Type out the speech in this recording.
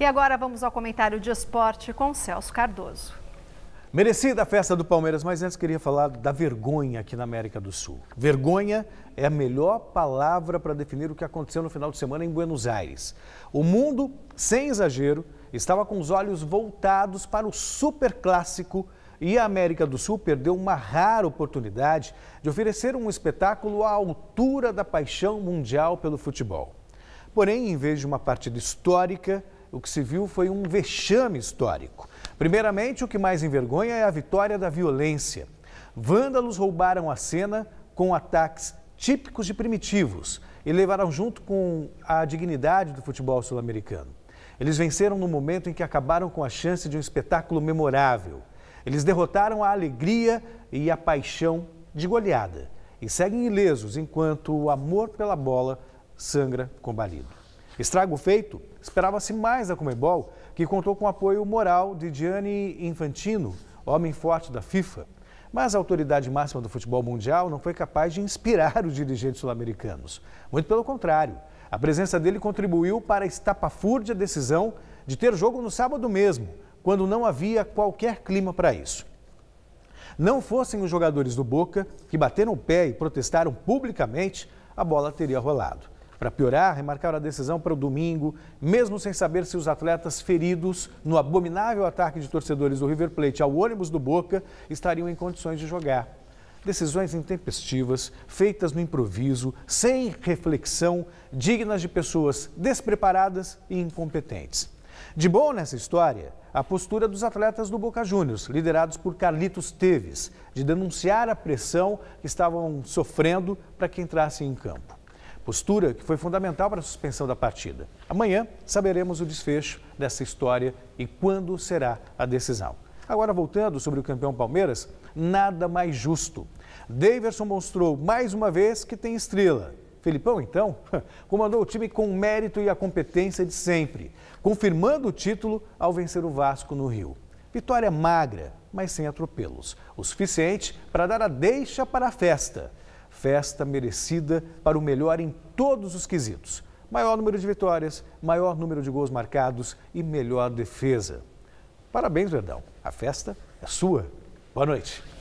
E agora vamos ao comentário de esporte com Celso Cardoso. Merecida a festa do Palmeiras, mas antes queria falar da vergonha aqui na América do Sul. Vergonha é a melhor palavra para definir o que aconteceu no final de semana em Buenos Aires. O mundo, sem exagero, estava com os olhos voltados para o superclássico e a América do Sul perdeu uma rara oportunidade de oferecer um espetáculo à altura da paixão mundial pelo futebol. Porém, em vez de uma partida histórica, o que se viu foi um vexame histórico. Primeiramente, o que mais envergonha é a vitória da violência. Vândalos roubaram a cena com ataques típicos de primitivos e levaram junto com a dignidade do futebol sul-americano. Eles venceram no momento em que acabaram com a chance de um espetáculo memorável. Eles derrotaram a alegria e a paixão de goleada e seguem ilesos enquanto o amor pela bola sangra combalido. Estrago feito, esperava-se mais da Comebol, que contou com o apoio moral de Gianni Infantino, homem forte da FIFA. Mas a autoridade máxima do futebol mundial não foi capaz de inspirar os dirigentes sul-americanos. Muito pelo contrário, a presença dele contribuiu para a estapafúrdia decisão de ter jogo no sábado mesmo, quando não havia qualquer clima para isso. Não fossem os jogadores do Boca, que bateram o pé e protestaram publicamente, a bola teria rolado. Para piorar, remarcaram a decisão para o domingo, mesmo sem saber se os atletas feridos no abominável ataque de torcedores do River Plate ao ônibus do Boca estariam em condições de jogar. Decisões intempestivas, feitas no improviso, sem reflexão, dignas de pessoas despreparadas e incompetentes. De bom nessa história, a postura dos atletas do Boca Juniors, liderados por Carlitos Teves, de denunciar a pressão que estavam sofrendo para que entrassem em campo. Postura que foi fundamental para a suspensão da partida. Amanhã saberemos o desfecho dessa história e quando será a decisão. Agora, voltando sobre o campeão Palmeiras, nada mais justo. Daverson mostrou mais uma vez que tem estrela. Felipão, então, comandou o time com o mérito e a competência de sempre, confirmando o título ao vencer o Vasco no Rio. Vitória magra, mas sem atropelos. O suficiente para dar a deixa para a festa. Festa merecida para o melhor em todos os quesitos: maior número de vitórias, maior número de gols marcados e melhor defesa. Parabéns, Verdão. A festa é sua. Boa noite.